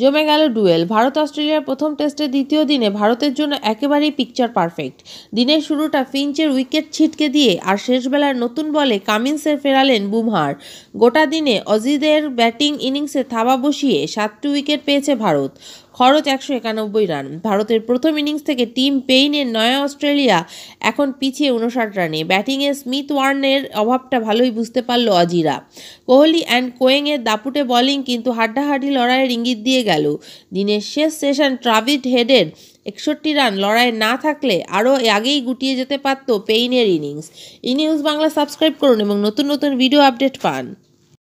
জমে গেল ডুয়েল ভারত অস্ট্রেলিয়ার প্রথম টেস্টের দ্বিতীয় দিনে ভারতের জন্য একেবারেই পিকচার পারফেক্ট দিনের শুরুটা ফিঞ্চের উইকেট ছিটকে দিয়ে আর শেষবেলার নতুন বলে কামিন্সের ফেরালেন বুমহার গোটা দিনে অজিদের ব্যাটিং ইনিংসে থাবা বসিয়ে সাতটি উইকেট পেয়েছে ভারত খরচ একশো একানব্বই রান ভারতের প্রথম ইনিংস থেকে টিম পেইনের নয়া অস্ট্রেলিয়া এখন পিছিয়ে উনষাট রানে ব্যাটিংয়ে স্মিথ ওয়ার্নের অভাবটা ভালোই বুঝতে পারল অজিরা কোহলি অ্যান্ড কোয়েংয়ের দাপুটে বলিং কিন্তু হাড্ডাহাড্ডি লড়াইয়ের ইঙ্গিত দিয়ে গেল দিনের শেষ সেশন ট্রাভিড হেডের একষট্টি রান লড়াই না থাকলে আরও আগেই গুটিয়ে যেতে পারত পেইনের ইনিংস ইনিউজ বাংলা সাবস্ক্রাইব করুন এবং নতুন নতুন ভিডিও আপডেট পান